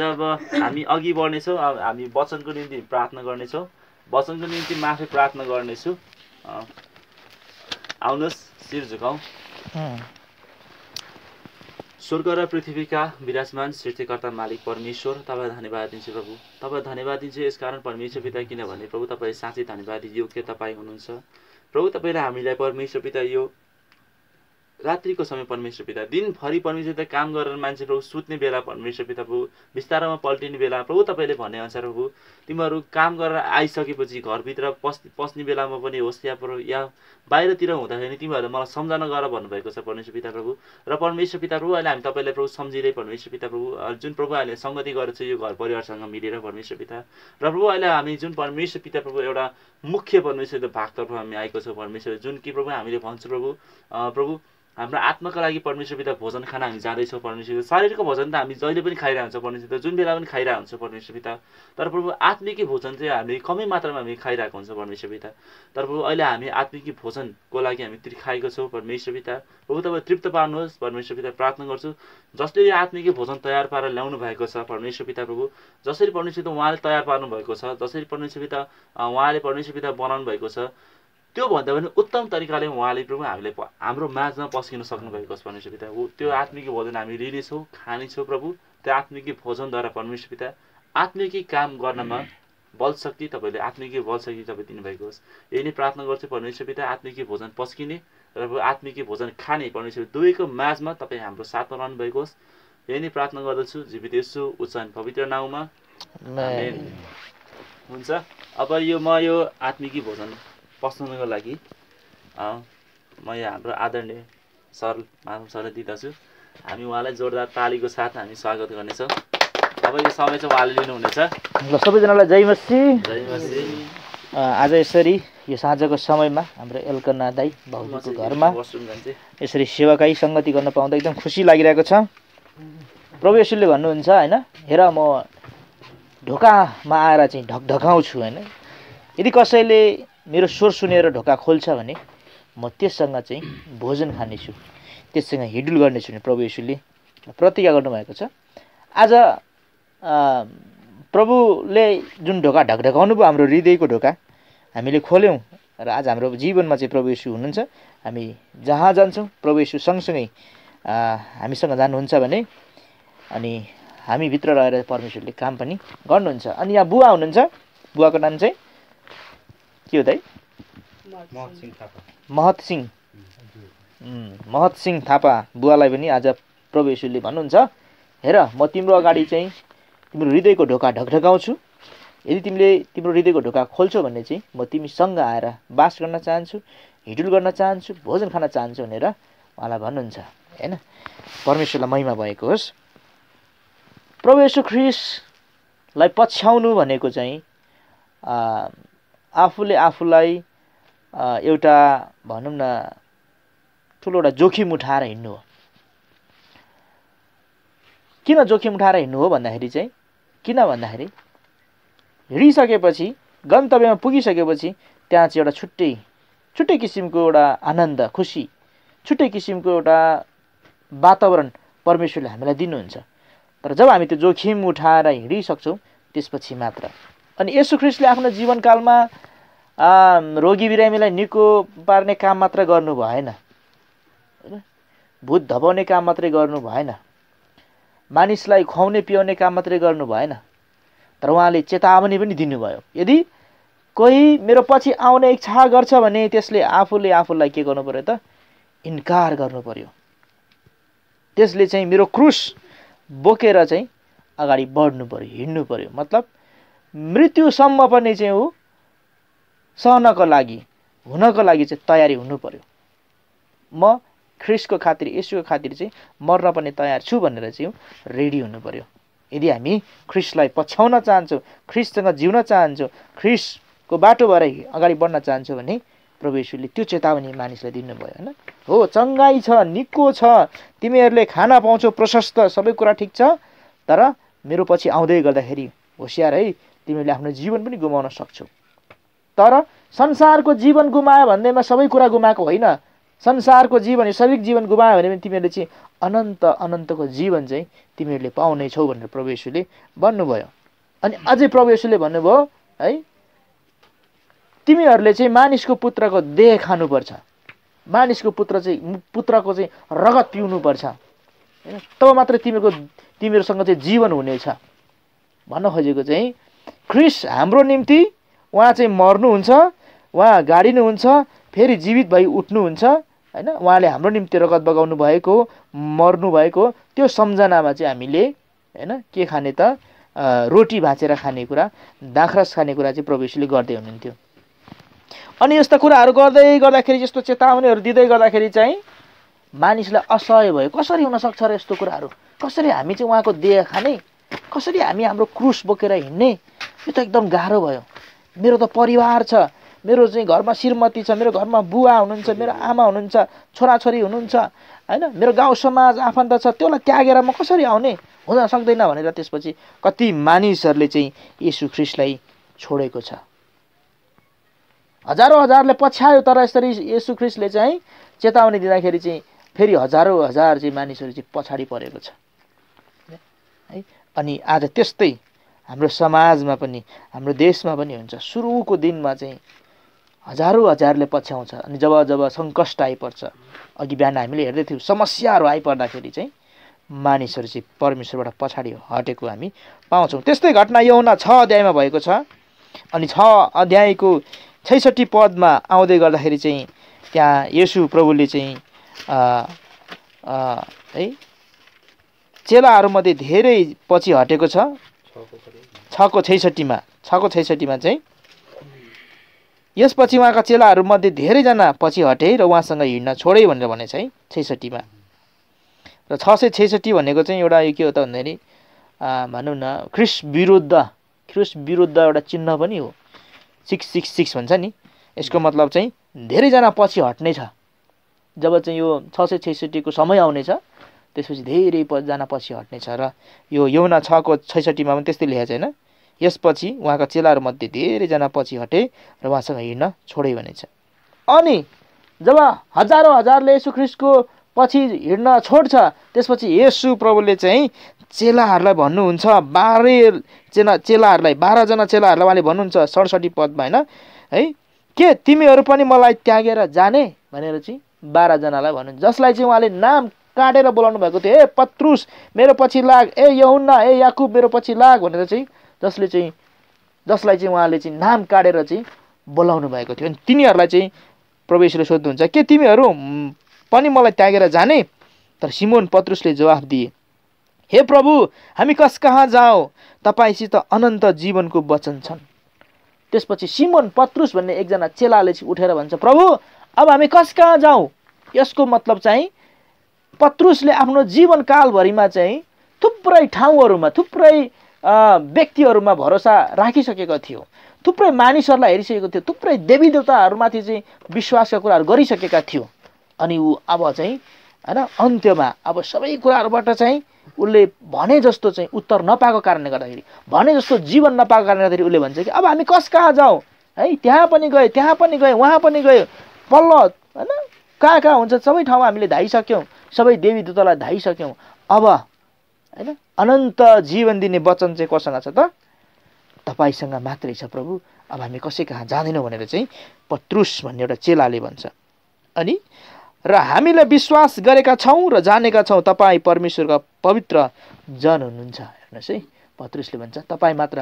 हुन्छ अब हामी अघि बढ्नेछौँ अब हामी वचनको निम्ति प्रार्थना गर्नेछौँ वचनको निम्ति माफी प्रार्थना गर्नेछु आउनुहोस् शिर झुकाउँ स्वर्ग र पृथ्वीका विराजमान सृष्टिकर्ता मालिक परमेश्वर तपाईँलाई धन्यवाद दिन्छु प्रभु तपाईँलाई धन्यवाद दिन्छु यसकारण परमेश्वर पिता किनभने प्रभु तपाईँ साँच्चै धन्यवाद योग्य तपाईँ हुनुहुन्छ प्रभु तपाईँले हामीलाई परमेश्वर पिता यो रात्रिको समय परमेश्वर पिता दिनभरि परमेश्वर पिता काम गरेर मान्छे प्रभु सुत्ने बेला परमेश्वर पिता प्रभु बिस्तारमा पल्टिने बेला प्रभु तपाईँले अनुसार प्रभु तिमीहरू काम गरेर आइसकेपछि घरभित्र पस् पस्ने बेलामा पनि होस् या प्रभु या बाहिरतिर हुँदाखेरि तिमीहरूले मलाई सम्झना गर भन्नुभएको छ परमेश्वर पिता प्रभु र परमेश्वर पिता प्रभु अहिले हामी तपाईँलाई प्रभु सम्झिँदै परमेश्वर पिता प्रभु जुन प्रभु अहिले सङ्गति गरेर छ यो घर परिवारसँग मिलेर परमेश्वर पिता र प्रभु अहिले हामी जुन परमेश्वर पिता प्रभु एउटा मुख्य परमेश्वर भागतर्फ हामी आएको छौँ परमेश्वर जुन कि प्रभु हामीले भन्छौँ प्रभु प्रभु हाम्रो आत्माको लागि परमेश्वर पिता भोजन खान हामी जाँदैछौँ परमेश्वर पिता शारीरिक भोजन त हामी जहिले पनि खाइरहेको हुन्छौँ परमेश्वर पिता जुन बेला पनि खाइरहेको हुन्छौँ परमेश्वर पिता तर प्रभु आत्मिकी भोजन चाहिँ हामी कमै मात्रामा हामी खाइरहेको हुन्छौँ परमेश्वर पिता तर प्रभु अहिले हामी आत्मिकी भोजनको लागि हामी खाएको छौँ परमेश्वर पिता प्रभु तपाईँ तृप्त पार्नुहोस् परमेश्वर पिता प्रार्थना गर्छु जसले यो आत्मिकी भोजन तयार पारेर ल्याउनु भएको छ परमेश्वर पिता प्रभु जसरी परमेश्वर पिता उहाँले तयार पार्नु भएको छ जसरी परमेश्वर पिता उहाँले परमेश्वर पिता बनाउनु भएको छ त्योभन्दा पनि उत्तम तरिकाले उहाँले प्रभु हामीले हाम्रो माझमा पस्किन सक्नुभएको छ परमेश्वर पिता ऊ त्यो आत्मिक भोजन हामी लिनेछौँ खानेछौँ प्रभु त्यो आत्मिकी भोजनद्वारा परमेश्वर पिता आत्मिकी काम गर्नमा बलशक्ति तपाईँले आत्मिकी शक्ति तपाईँ दिनुभएको होस् यही नै प्रार्थना गर्छु परमेश्वर पिता आत्मिकी भोजन पस्किने र आत्मिकी भोजन खाने परमेश्वर दुवैको माझमा तपाईँ हाम्रो साथमा रहनुभएको होस् यही नै प्रार्थना गर्दछु जीवित यसो उच्चान पवित्र नाउँमा हुन्छ अब यो म यो आत्मिकी भोजन पस्नुको लागि म यहाँ हाम्रो आदरणीय सर माधव सरलाई दिँदछु हामी उहाँलाई जोरदार तालीको साथ हामी स्वागत गर्नेछौँ अब यो समय चाहिँ उहाँले लिनुहुनेछ ल सबैजनालाई जय मसी जय मसी आज यसरी यो साँझको समयमा हाम्रो एल्कना दाई भाउजूको घरमा यसरी सेवाकाई सङ्गति गर्न पाउँदा एकदम खुसी लागिरहेको छ प्रभु यसुले भन्नुहुन्छ होइन हेर म ढोकामा आएर चाहिँ ढकढकाउँछु होइन यदि कसैले मेरो स्वर सुनेर ढोका खोल्छ भने म त्यससँग चाहिँ भोजन खानेछु त्यससँग हिडुल गर्नेछु भने प्रभु यीशुले प्रतिज्ञा गर्नुभएको छ आज प्रभुले जुन ढोका ढकढकाउनु भयो हाम्रो हृदयको ढोका हामीले खोल्यौँ र आज हाम्रो जीवनमा चाहिँ प्रभु यशु हुनुहुन्छ हामी जहाँ जान्छौँ प्रभु यसु सँगसँगै हामीसँग जानुहुन्छ भने अनि हामीभित्र रहेर परमेश्वरले काम पनि गर्नुहुन्छ अनि यहाँ बुवा हुनुहुन्छ बुवाको नाम चाहिँ के हो दाइ महत सिंह महत सिंह थापा बुवालाई पनि आज प्रभु यशुले भन्नुहुन्छ हेर म तिम्रो अगाडि चाहिँ तिम्रो हृदयको ढोका ढकढकाउँछु यदि तिमीले तिम्रो हृदयको ढोका खोल्छौ भने चाहिँ म तिमीसँग आएर बास गर्न चाहन्छु हिडुल गर्न चाहन्छु भोजन खान चाहन्छु भनेर उहाँलाई भन्नुहुन्छ होइन परमेश्वरलाई महिमा भएको होस् प्रभु यशु ख्रिसलाई पछ्याउनु भनेको चाहिँ आफूले आफूलाई एउटा भनौँ न ठुलो एउटा जोखिम उठाएर हिँड्नु हो किन जोखिम उठाएर हिँड्नु हो भन्दाखेरि चाहिँ किन भन्दाखेरि हिँडिसकेपछि गन्तव्यमा पुगिसकेपछि त्यहाँ चाहिँ एउटा छुट्टै छुट्टै किसिमको एउटा आनन्द खुसी छुट्टै किसिमको एउटा वातावरण परमेश्वरले हामीलाई दिनुहुन्छ तर जब हामी त्यो जोखिम उठाएर हिँडिसक्छौँ त्यसपछि मात्र अनि यसु ख्रिस्टले आफ्नो जीवनकालमा रोगी बिरामीलाई निको पार्ने काम मात्र गर्नु भएन होइन भूत धपाउने काम मात्रै गर्नु भएन मानिसलाई खुवाउने पियाउने काम मात्रै गर्नु भएन तर उहाँले चेतावनी पनि दिनुभयो यदि कोही मेरो पछि आउने इच्छा गर्छ भने त्यसले आफूले आफूलाई के गर्नु पऱ्यो त इन्कार गर्नु पऱ्यो त्यसले चाहिँ मेरो क्रुस बोकेर चाहिँ अगाडि बढ्नु पऱ्यो हिँड्नु पऱ्यो मतलब मृत्युसम्म पनि चाहिँ ऊ सहनको लागि हुनको लागि चाहिँ तयारी हुनु पर्यो म ख्रिसको खातिर यसुको खातिर चाहिँ मर्न पनि तयार छु भनेर चाहिँ रेडी हुनु पर्यो यदि हामी ख्रिसलाई पछ्याउन चाहन्छौँ ख्रिससँग जिउन चाहन्छौँ ख्रिसको बाटोबाट अगाडि बढ्न चाहन्छौँ भने प्रवेशुले त्यो चेतावनी मानिसलाई दिनुभयो होइन हो चङ्गाई छ निको छ तिमीहरूले खाना पाउँछौ प्रशस्त सबै कुरा ठिक छ तर मेरो पछि आउँदै गर्दाखेरि होसियार है तिमीले आफ्नो जीवन पनि गुमाउन सक्छौ तर संसारको जीवन गुमायो भन्दैमा सबै कुरा गुमाएको होइन संसारको जीवन शरीर जीवन गुमायो भने पनि तिमीहरूले चाहिँ अनन्त अनन्तको जीवन चाहिँ तिमीहरूले पाउने छौ भनेर प्रवेशुले भन्नुभयो अनि अझै प्रवेशुले भन्नुभयो है तिमीहरूले चाहिँ मानिसको पुत्रको देह खानुपर्छ मानिसको पुत्र चाहिँ पुत्रको चाहिँ रगत पिउनुपर्छ होइन तब मात्र तिमीहरूको तिमीहरूसँग चाहिँ जीवन हुनेछ भन्न खोजेको चाहिँ क्रिस हाम्रो निम्ति उहाँ चाहिँ मर्नुहुन्छ उहाँ गाडिनुहुन्छ फेरि जीवित भई उठ्नुहुन्छ होइन उहाँले हाम्रो निम्ति रगत बगाउनु भएको मर्नु भएको त्यो सम्झनामा चाहिँ हामीले होइन के खाने त रोटी भाँचेर खाने कुरा दाखरस खाने कुरा चाहिँ प्रवेशले गर्दै हुनुहुन्थ्यो अनि यस्ता कुराहरू गर्दै गर्दाखेरि यस्तो चेतावनीहरू दिँदै गर्दाखेरि चाहिँ मानिसलाई असह्य भयो कसरी हुनसक्छ र यस्तो कुराहरू कसरी हामी चाहिँ उहाँको देह खाने कसरी हामी हाम्रो क्रुस बोकेर हिँड्ने यो त एकदम गाह्रो भयो मेरो त परिवार छ मेरो चाहिँ घरमा श्रीमती छ मेरो घरमा बुवा हुनुहुन्छ मेरो आमा हुनुहुन्छ छोराछोरी हुनुहुन्छ होइन मेरो गाउँ समाज आफन्त छ त्यसलाई त्यागेर म कसरी आउने हुन सक्दैन भनेर त्यसपछि कति मानिसहरूले चाहिँ यसु ख्रिस्टलाई छोडेको छ हजारौँ हजारले पछ्यायो तर यसरी यसु ख्रिस्टले चाहिँ चेतावनी दिँदाखेरि चाहिँ फेरि हजारौँ हजार चाहिँ मानिसहरू चाहिँ पछाडि परेको छ है अनि आज त्यस्तै हाम्रो समाजमा पनि हाम्रो देशमा पनि हुन्छ सुरुको दिनमा चाहिँ हजारौँ हजारले पछ्याउँछ अनि जब जब सङ्कष्ट आइपर्छ अघि बिहान हामीले हेर्दै थियौँ समस्याहरू आइपर्दाखेरि चाहिँ मानिसहरू चाहिँ परमेश्वरबाट पछाडि हटेको हामी पाउँछौँ त्यस्तै घटना यौना छ अध्यायमा भएको छ अनि छ अध्यायको छैसठी पदमा आउँदै गर्दाखेरि चाहिँ त्यहाँ यसु प्रभुले चाहिँ है चेलाहरूमध्ये धेरै पछि हटेको छ छको छैसठीमा छको छैसठीमा चाहिँ यसपछि उहाँका चेलाहरूमध्ये धेरैजना पछि हटे र उहाँसँग हिँड्न छोडे भनेर भने चाहिँ छैसठीमा र छ सय छैसठी भनेको चाहिँ एउटा यो के हो त भन्दाखेरि भनौँ न ख्रिस विरुद्ध ख्रिस विरुद्ध एउटा चिन्ह पनि हो सिक्स सिक्स सिक्स भन्छ नि यसको मतलब चाहिँ धेरैजना पछि हट्ने छ जब चाहिँ यो छ सय छैसठीको समय आउनेछ त्यसपछि धेरै जना पछि हट्नेछ र यो यौना छको छैसठीमा पनि त्यस्तै लेखेको छ यसपछि उहाँका चेलाहरूमध्ये धेरैजना पछि हटे र उहाँसँग हिँड्न छोडे भनेछ अनि जब हजारौँ हजारले यसु ख्रिस्टको पछि हिँड्न छोड्छ त्यसपछि यसु प्रभुले चाहिँ चेलाहरूलाई भन्नुहुन्छ बाह्रै चेला चेलाहरूलाई बाह्रजना चेलाहरूलाई उहाँले भन्नुहुन्छ सडसठी पदमा होइन है के तिमीहरू पनि मलाई त्यागेर जाने भनेर चाहिँ बाह्रजनालाई भन्नु जसलाई चाहिँ उहाँले नाम काटेर बोलाउनु भएको थियो ए पत्रुस मेरो पछि लाग ए यहुन्ना ए याकुब मेरो पछि लाग भनेर चाहिँ जसले चाहिँ जसलाई चाहिँ उहाँले चाहिँ नाम काटेर चाहिँ बोलाउनु भएको थियो अनि तिनीहरूलाई चाहिँ प्रवेशले सोध्नुहुन्छ के तिमीहरू पनि मलाई त्यागेर जाने तर सिमोन पत्रुसले जवाफ दिए हे प्रभु हामी कस कहाँ जाऊ तपाईँसित अनन्त जीवनको वचन छन् त्यसपछि सिमोन पत्रुस भन्ने एकजना चेलाले चाहिँ उठेर भन्छ प्रभु अब हामी कस कहाँ जाउँ यसको मतलब चाहिँ पत्रुसले आफ्नो जीवनकालभरिमा चाहिँ थुप्रै ठाउँहरूमा थुप्रै व्यक्तिहरूमा भरोसा राखिसकेको थियो थुप्रै मानिसहरूलाई हेरिसकेको थियो थुप्रै देवी देवताहरूमाथि चाहिँ विश्वासका कुराहरू गरिसकेका थियो अनि ऊ अब चाहिँ होइन अन्त्यमा अब सबै कुराहरूबाट चाहिँ उसले भने जस्तो चाहिँ उत्तर नपाएको कारणले गर्दाखेरि भने जस्तो जीवन नपाएको कारणले गर्दाखेरि उसले भन्छ कि अब हामी कस कहाँ जाउँ है त्यहाँ पनि गयो त्यहाँ पनि गयो उहाँ पनि गयो पल्ल होइन कहाँ कहाँ हुन्छ सबै ठाउँमा हामीले धाइसक्यौँ सबै देवी दूतलाई धाइसक्यौँ अब होइन अनन्त जीवन दिने वचन चाहिँ कोसँग छ त तपाईँसँग मात्रै छ प्रभु अब हामी कसै कहाँ जाँदैनौँ भनेर चाहिँ पत्रुस भन्ने एउटा चेलाले भन्छ अनि र हामीले विश्वास गरेका छौँ र जानेका छौँ तपाईँ परमेश्वरको पवित्र जन हुनुहुन्छ हेर्नुहोस् है पत्रुसले भन्छ तपाईँ मात्र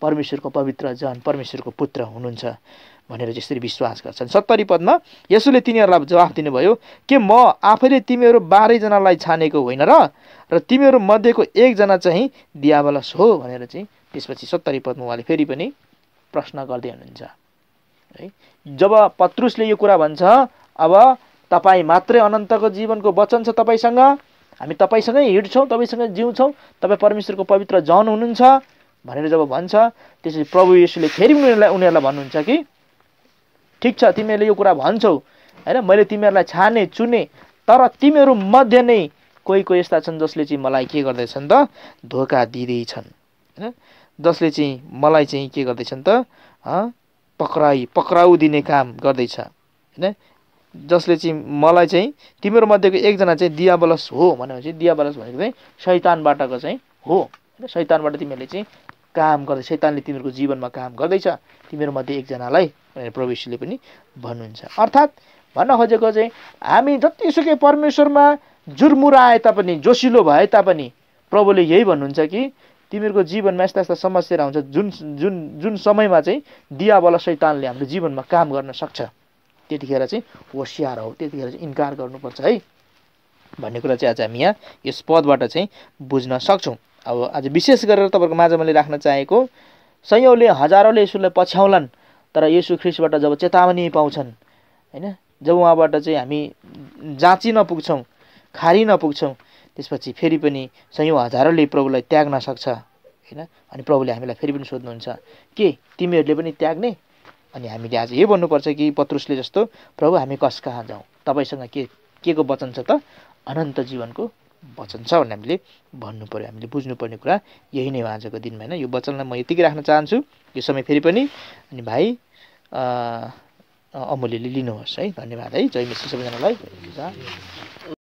परमेश्वरको पवित्र जन परमेश्वरको पुत्र हुनुहुन्छ भनेर यसरी विश्वास गर्छन् सत्तरी पदमा यसोले तिनीहरूलाई जवाफ दिनुभयो के म आफैले तिमीहरू बाह्रैजनालाई छानेको होइन र र तिमीहरू मध्येको एकजना चाहिँ दियावलस हो भनेर चाहिँ त्यसपछि सत्तरी पदमा उहाँले फेरि पनि प्रश्न गर्दै हुनुहुन्छ है जब पत्रुसले यो कुरा भन्छ अब तपाईँ मात्रै अनन्तको जीवनको वचन छ तपाईँसँग हामी तपाईँसँगै हिँड्छौँ तपाईँसँगै जिउँछौँ तपाईँ परमेश्वरको पवित्र जन हुनुहुन्छ भनेर जब भन्छ त्यसपछि प्रभु यसुले फेरि उनीहरूलाई उनीहरूलाई भन्नुहुन्छ कि ठिक छ तिमीहरूले यो कुरा भन्छौ होइन मैले तिमीहरूलाई छाने चुने तर तिमीहरू मध्ये नै कोही कोही यस्ता छन् जसले चाहिँ मलाई के गर्दैछन् त धोका दिँदैछन् होइन जसले चाहिँ मलाई चाहिँ के गर्दैछन् त पक्राइ पक्राउ दिने काम गर्दैछ होइन जसले चाहिँ मलाई चाहिँ तिमीहरू मध्येको एकजना चाहिँ दियाबलस हो भनेपछि दियाबलस भनेको चाहिँ शैतानबाटको चाहिँ हो शैतानबाट तिमीहरूले चाहिँ काम गर्दै शैतानले तिमीहरूको जीवनमा काम गर्दैछ तिमीहरूमध्ये एकजनालाई भनेर प्रवेशले पनि भन्नुहुन्छ अर्थात् भन्न खोजेको चाहिँ हामी जतिसुकै परमेश्वरमा जुरमुराए तापनि जोसिलो भए तापनि प्रभुले यही भन्नुहुन्छ कि तिमीहरूको जीवनमा यस्ता यस्ता समस्याहरू आउँछ जुन जुन जुन समयमा चाहिँ दियावाला शैतानले हाम्रो जीवनमा काम गर्न सक्छ त्यतिखेर चाहिँ होसियार हो त्यतिखेर चाहिँ इन्कार गर्नुपर्छ है भन्ने कुरा चाहिँ आज हामी यहाँ यस पदबाट चाहिँ बुझ्न सक्छौँ अब आज विशेष गरेर तपाईँको माझ मैले राख्न चाहेको सयौँले हजारौँले यसुलाई पछ्याउलान् तर यसु ख्रिसबाट जब चेतावनी पाउँछन् होइन जब उहाँबाट चाहिँ हामी जाँची नपुग्छौँ खारी नपुग्छौँ त्यसपछि फेरि पनि सयौँ हजारौँले प्रभुलाई त्याग्न सक्छ होइन अनि प्रभुले हामीलाई फेरि पनि सोध्नुहुन्छ के तिमीहरूले पनि त्याग्ने अनि हामीले आज यही भन्नुपर्छ कि पत्रुसले जस्तो प्रभु हामी कस कहाँ जाउँ तपाईँसँग के के को वचन छ त अनन्त जीवनको वचन छ भन्ने हामीले भन्नु पऱ्यो हामीले बुझ्नुपर्ने कुरा यही नै हो आजको दिनमा होइन यो वचनलाई म यतिकै राख्न चाहन्छु यो समय फेरि पनि अनि भाइ अमूल्यले लिनुहोस् है धन्यवाद है जय मिश्र सबैजनालाई